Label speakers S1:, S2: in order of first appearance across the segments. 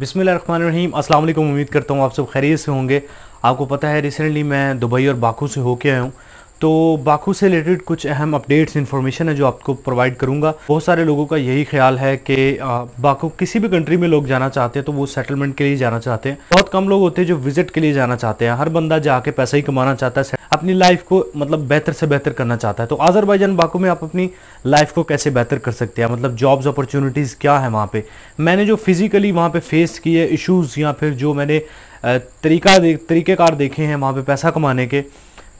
S1: बिसमिल रहीम अस्सलाम वालेकुम उम्मीद करता हूँ आप सब खैरियत से होंगे आपको पता है रिसेंटली मैं दुबई और बाकू से होके आया हूँ तो बाकू से रिलेटेड कुछ अहम अपडेट्स इन्फॉर्मेशन है जो आपको प्रोवाइड करूँगा बहुत सारे लोगों का यही ख्याल है कि बाकू किसी भी कंट्री में लोग जाना चाहते हैं तो वो सेटलमेंट के लिए जाना चाहते हैं बहुत कम लोग होते हैं जो विजिट के लिए जाना चाहते हैं हर बंदा जाके पैसा ही कमाना चाहता है अपनी लाइफ को मतलब बेहतर से बेहतर करना चाहता है तो आज़रबाईजान बाकू में आप अपनी लाइफ को कैसे बेहतर कर सकते हैं मतलब जॉब्स अपॉर्चुनिटीज़ क्या है वहाँ पे मैंने जो फिज़िकली वहाँ पे फेस किए इश्यूज़ या फिर जो मैंने तरीका दे तरीक़ेकार देखे हैं वहाँ पे पैसा कमाने के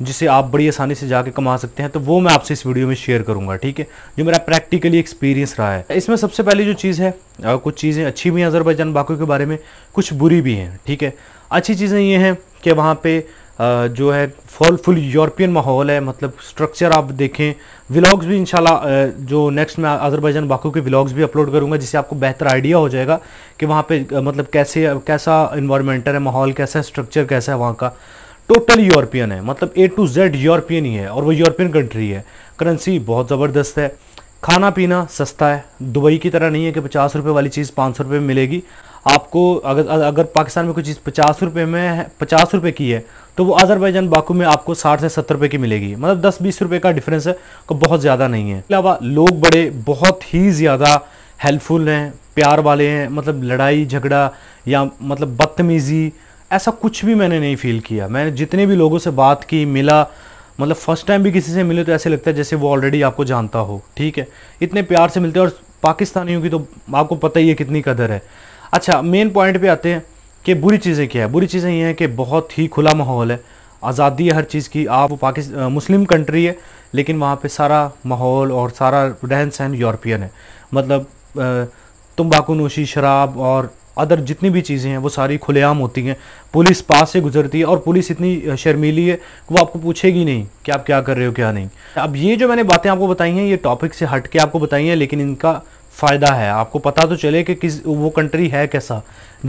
S1: जिसे आप बड़ी आसानी से जाके कमा सकते हैं तो वो मैं आपसे इस वीडियो में शेयर करूंगा ठीक है जो मेरा प्रैक्टिकली एक्सपीरियंस रहा है इसमें सबसे पहली जो चीज़ है कुछ चीज़ें अच्छी भी हैं अजरबैजान बाकू के बारे में कुछ बुरी भी हैं ठीक है अच्छी चीज़ें ये हैं कि वहाँ पे जो है फुल फुल यूरोपियन माहौल है मतलब स्ट्रक्चर आप देखें व्लॉग्स भी इंशाल्लाह जो नेक्स्ट मैं अजरबैजान बाकू के व्लॉग्स भी अपलोड करूंगा जिससे आपको बेहतर आइडिया हो जाएगा कि वहाँ पे मतलब कैसे कैसा इन्वायरमेंटर है माहौल कैसा है स्ट्रक्चर कैसा है वहाँ का टोटल यूरोपियन है मतलब ए टू जेड यूरोपियन ही है और वो यूरोपियन कंट्री है करेंसी बहुत ज़बरदस्त है खाना पीना सस्ता है दुबई की तरह नहीं है कि पचास रुपये वाली चीज़ पाँच सौ रुपये में मिलेगी आपको अगर अगर पाकिस्तान में कोई चीज़ पचास रुपये में पचास रुपये की है तो वो अजरबैजान बाकू में आपको साठ से सत्तर रुपये की मिलेगी मतलब दस बीस रुपये का डिफरेंस है को बहुत ज़्यादा नहीं है अलावा लोग बड़े बहुत ही ज़्यादा हेल्पफुल हैं प्यार वाले हैं मतलब लड़ाई झगड़ा या मतलब बदतमीज़ी ऐसा कुछ भी मैंने नहीं फील किया मैंने जितने भी लोगों से बात की मिला मतलब फर्स्ट टाइम भी किसी से मिले तो ऐसे लगता है जैसे वो ऑलरेडी आपको जानता हो ठीक है इतने प्यार से मिलते हैं और पाकिस्तानियों की तो आपको पता ही है कितनी कदर है अच्छा मेन पॉइंट पे आते हैं कि बुरी चीज़ें क्या है बुरी चीज़ें ये हैं कि बहुत ही खुला माहौल है आज़ादी है हर चीज़ की आप पाकिस्तान मुस्लिम कंट्री है लेकिन वहाँ पे सारा माहौल और सारा रहन सहन यूरोपियन है मतलब तम्बाकू नोशी शराब और अदर जितनी भी चीज़ें हैं वो सारी खुलेआम होती हैं पुलिस पास से गुजरती है और पुलिस इतनी शर्मीली है कि वो आपको पूछेगी नहीं कि आप क्या कर रहे हो क्या नहीं अब ये जो मैंने बातें आपको बताई हैं ये टॉपिक से हट के आपको बताई हैं लेकिन इनका फ़ायदा है आपको पता तो चले कि किस वो कंट्री है कैसा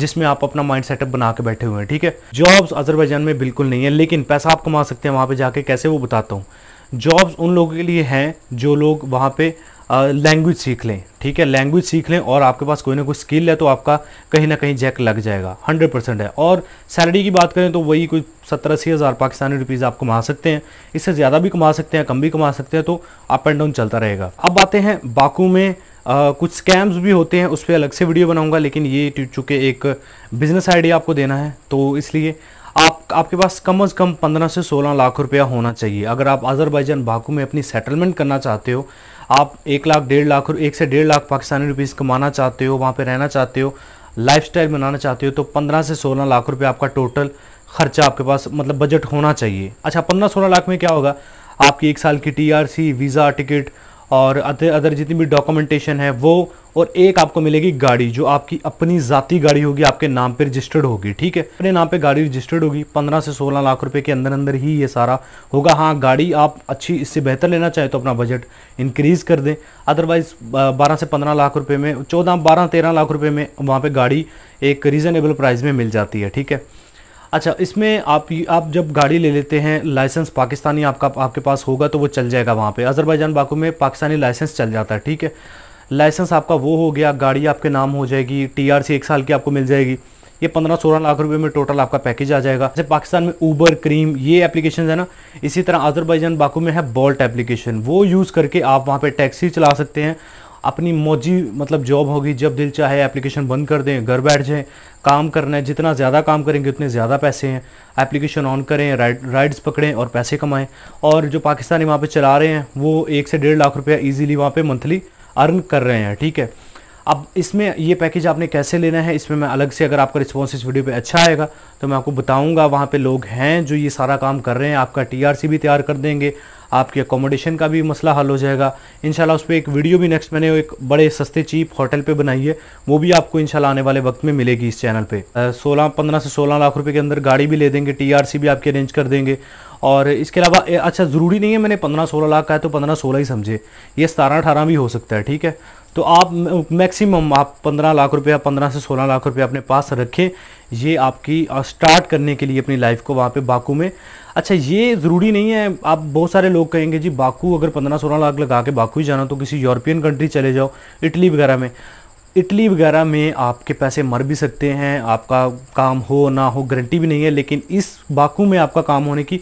S1: जिसमें आप अपना माइंड सेटअप बना के बैठे हुए हैं ठीक है जॉब्स अजरबैजान में बिल्कुल नहीं है लेकिन पैसा आप कमा सकते हैं वहाँ पे जाके कैसे वो बताता हूँ जॉब्स उन लोगों के लिए हैं जो लोग वहाँ पे लैंग्वेज सीख लें ठीक है लैंग्वेज सीख लें और आपके पास कोई ना कोई स्किल है तो आपका कहीं ना कहीं जैक लग जाएगा हंड्रेड परसेंट है और सैलरी की बात करें तो वही कोई सत्तर अस्सी हज़ार पाकिस्तानी रुपीज़ आप कमा सकते हैं इससे ज़्यादा भी कमा सकते हैं कम भी कमा सकते हैं तो अप एंड डाउन चलता रहेगा अब आते हैं बाकू में आ, कुछ स्कैम्स भी होते हैं उस पर अलग से वीडियो बनाऊंगा लेकिन ये चूँकि एक बिज़नेस आइडिया आपको देना है तो इसलिए आप आपके पास कम अज़ कम पंद्रह से सोलह लाख रुपया होना चाहिए अगर आप अज़रबैजान भाकू में अपनी सेटलमेंट करना चाहते हो आप एक लाख डेढ़ लाख एक से डेढ़ लाख पाकिस्तानी रुपीज़ कमाना चाहते हो वहाँ पर रहना चाहते हो लाइफस्टाइल बनाना चाहते हो तो पंद्रह से सोलह लाख रुपये आपका टोटल खर्चा आपके पास मतलब बजट होना चाहिए अच्छा पंद्रह सोलह लाख में क्या होगा आपकी एक साल की टीआरसी वीज़ा टिकट और अदर अदर जितनी भी डॉक्यूमेंटेशन है वो और एक आपको मिलेगी गाड़ी जो आपकी अपनी ज़ाती गाड़ी होगी आपके नाम पे रजिस्टर्ड होगी ठीक है अपने नाम पे गाड़ी रजिस्टर्ड होगी 15 से 16 लाख रुपए के अंदर अंदर ही ये सारा होगा हाँ गाड़ी आप अच्छी इससे बेहतर लेना चाहे तो अपना बजट इंक्रीज़ कर दें अदरवाइज़ बारह से पंद्रह लाख रुपये में चौदह बारह तेरह लाख रुपये में वहाँ पर गाड़ी एक रीज़नेबल प्राइस में मिल जाती है ठीक है अच्छा इसमें आप आप जब गाड़ी ले लेते हैं लाइसेंस पाकिस्तानी आपका आपके पास होगा तो वो चल जाएगा वहाँ पे अज़रबैजान बाकू में पाकिस्तानी लाइसेंस चल जाता है ठीक है लाइसेंस आपका वो हो गया गाड़ी आपके नाम हो जाएगी टीआरसी एक साल की आपको मिल जाएगी ये पंद्रह सोलह लाख रुपए में टोटल आपका पैकेज आ जाएगा जैसे पाकिस्तान में ऊबर क्रीम ये एप्लीकेशन है ना इसी तरह अजरबैजान बाकू में है बॉल्ट एप्लीकेशन वो यूज़ करके आप वहाँ पर टैक्सी चला सकते हैं अपनी मौजी मतलब जॉब होगी जब दिल चाहे एप्लीकेशन बंद कर दें घर बैठ जाएं काम करना है जितना ज़्यादा काम करेंगे उतने ज़्यादा पैसे हैं एप्लीकेशन ऑन करें राइड राइड्स पकड़ें और पैसे कमाएं और जो पाकिस्तानी वहाँ पे चला रहे हैं वो एक से डेढ़ लाख रुपया ईजिली वहाँ पर मंथली अर्न कर रहे हैं ठीक है अब इसमें ये पैकेज आपने कैसे लेना है इसमें मैं अलग से अगर आपका रिस्पॉन्स इस वीडियो पे अच्छा आएगा तो मैं आपको बताऊंगा वहाँ पे लोग हैं जो ये सारा काम कर रहे हैं आपका टीआरसी भी तैयार कर देंगे आपके अकोमोडेशन का भी मसला हल हो जाएगा इनशाला उस पर एक वीडियो भी नेक्स्ट मैंने एक बड़े सस्ते चीप होटल पे बनाई है वो भी आपको इनशाला आने वाले वक्त में मिलेगी इस चैनल पे सोलह पंद्रह से सोलह लाख रुपए के अंदर गाड़ी भी ले देंगे टीआरसी भी आपके अरेंज कर देंगे और इसके अलावा अच्छा ज़रूरी नहीं है मैंने पंद्रह सोलह लाख का है तो पंद्रह सोलह ही समझे ये सतारह अठारह भी हो सकता है ठीक है तो आप मैक्सिमम आप पंद्रह लाख रुपया पंद्रह से सोलह लाख रुपया अपने पास रखें ये आपकी स्टार्ट करने के लिए अपनी लाइफ को वहाँ पे बाकू में अच्छा ये ज़रूरी नहीं है आप बहुत सारे लोग कहेंगे जी बाकू अगर पंद्रह सोलह लाख लगा के बाकू ही जाना तो किसी यूरोपियन कंट्री चले जाओ इटली वगैरह में इटली वगैरह में आपके पैसे मर भी सकते हैं आपका काम हो ना हो गारंटी भी नहीं है लेकिन इस बाकू में आपका काम होने की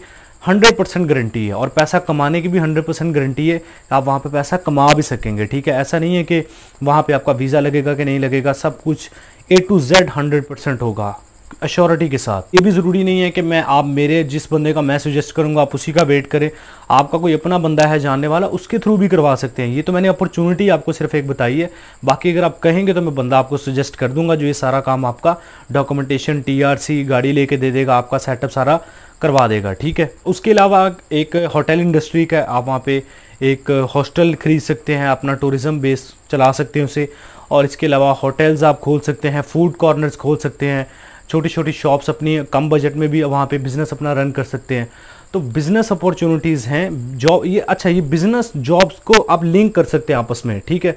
S1: 100 परसेंट गारंटी है और पैसा कमाने की भी 100 परसेंट गारंटी है आप वहाँ पे पैसा कमा भी सकेंगे ठीक है ऐसा नहीं है कि वहाँ पे आपका वीज़ा लगेगा कि नहीं लगेगा सब कुछ ए टू जेड 100 परसेंट होगा अश्योरिटी के साथ ये भी ज़रूरी नहीं है कि मैं आप मेरे जिस बंदे का मैं सजेस्ट करूँगा आप उसी का वेट करें आपका कोई अपना बंदा है जानने वाला उसके थ्रू भी करवा सकते हैं ये तो मैंने अपॉर्चुनिटी आपको सिर्फ एक बताई है बाकी अगर आप कहेंगे तो मैं बंदा आपको सजेस्ट कर दूंगा जो ये सारा काम आपका डॉक्यूमेंटेशन टीआरसी गाड़ी लेके दे देगा आपका सेटअप सारा करवा देगा ठीक है उसके अलावा एक होटल इंडस्ट्री का आप वहाँ पे एक हॉस्टल खरीद सकते हैं अपना टूरिज़म बेस चला सकते हैं उसे और इसके अलावा होटल्स आप खोल सकते हैं फूड कॉर्नर्स खोल सकते हैं छोटी छोटी शॉप्स अपनी कम बजट में भी वहाँ पे बिज़नेस अपना रन कर सकते हैं तो बिज़नेस अपॉर्चुनिटीज़ हैं जॉब ये अच्छा ये बिज़नेस जॉब्स को आप लिंक कर सकते हैं आपस में ठीक है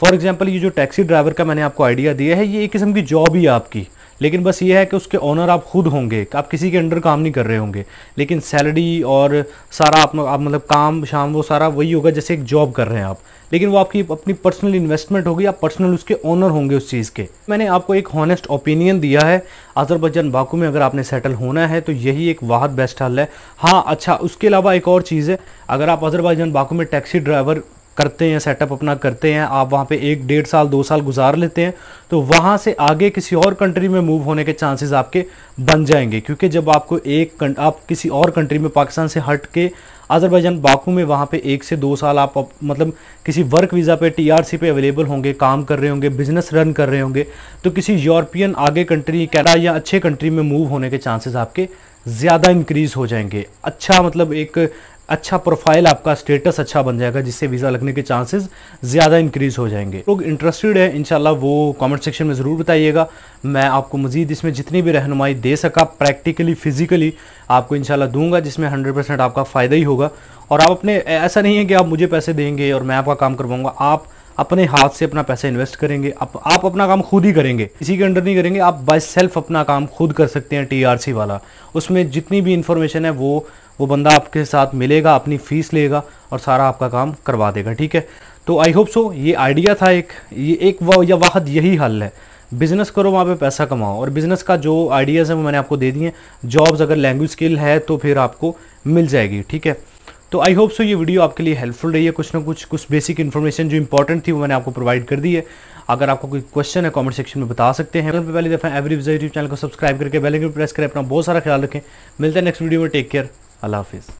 S1: फॉर एग्ज़ाम्पल ये जो टैक्सी ड्राइवर का मैंने आपको आइडिया दिया है ये एक किस्म की जॉब ही है आपकी लेकिन बस ये है कि उसके ऑनर आप खुद होंगे आप किसी के अंडर काम नहीं कर रहे होंगे लेकिन सैलरी और सारा आप, आप मतलब काम शाम वो सारा वही होगा जैसे एक जॉब कर रहे हैं आप लेकिन वो आपकी अपनी पर्सनल इन्वेस्टमेंट होगी आप पर्सनल उसके ऑनर होंगे उस चीज़ के मैंने आपको एक हॉनेस्ट ओपिनियन दिया है अजरबैजान बाकू में अगर आपने सेटल होना है तो यही एक वाहत बेस्ट हल है हाँ अच्छा उसके अलावा एक और चीज़ है अगर आप अजरबैजान बाकू में टैक्सी ड्राइवर करते हैं सेटअप अपना करते हैं आप वहाँ पे एक डेढ़ साल दो साल गुजार लेते हैं तो वहाँ से आगे किसी और कंट्री में मूव होने के चांसेस आपके बन जाएंगे क्योंकि जब आपको एक आप किसी और कंट्री में पाकिस्तान से हट के अजरबैजान बाकू में वहाँ पे एक से दो साल आप मतलब किसी वर्क वीज़ा पे टीआरसी पे अवेलेबल होंगे काम कर रहे होंगे बिजनेस रन कर रहे होंगे तो किसी यूरोपियन आगे कंट्री कैरा या अच्छे कंट्री में मूव होने के चांसेस आपके ज़्यादा इंक्रीज़ हो जाएंगे अच्छा मतलब एक अच्छा प्रोफाइल आपका स्टेटस अच्छा बन जाएगा जिससे वीज़ा लगने के चांसेस ज़्यादा इंक्रीज़ हो जाएंगे लोग इंटरेस्टेड है इनशाला वो कमेंट सेक्शन में ज़रूर बताइएगा मैं आपको मजीद इसमें जितनी भी रहनुमाई दे सका प्रैक्टिकली फिज़िकली आपको इनशाला दूंगा जिसमें हंड्रेड परसेंट आपका फ़ायदा ही होगा और आप अपने ऐसा नहीं है कि आप मुझे पैसे देंगे और मैं आपका काम करवाऊँगा आप अपने हाथ से अपना पैसा इन्वेस्ट करेंगे आप, आप अपना काम खुद ही करेंगे किसी के अंडर नहीं करेंगे आप बाय सेल्फ अपना काम खुद कर सकते हैं टीआरसी वाला उसमें जितनी भी इन्फॉर्मेशन है वो वो बंदा आपके साथ मिलेगा अपनी फ़ीस लेगा और सारा आपका काम करवा देगा ठीक है तो आई होप सो ये आइडिया था एक ये एक या वाहद यही हल है बिज़नेस करो वहाँ पे पैसा कमाओ और बिज़नेस का जो आइडियाज़ हैं वो मैंने आपको दे दिए जॉब्स अगर लैंग्वेज स्किल है तो फिर आपको मिल जाएगी ठीक है तो आई होप सो ये वीडियो आपके लिए हेल्पफुल रही है कुछ ना कुछ कुछ बेसिक इन्फॉर्मेशन जो इंपॉर्टेंट थी वो मैंने आपको प्रोवाइड कर दी है अगर आपको कोई क्वेश्चन है कमेंट सेक्शन में बता सकते हैं अगर पहले दफ़ा एवरी यूट्यूब चैनल को सब्सक्राइब करके बेल आइकन प्रेस करें अपना बहुत सारा ख्याल रखें मिलते हैं नेक्स्ट वीडियो में टेक केयर अल्लाह हाफिज़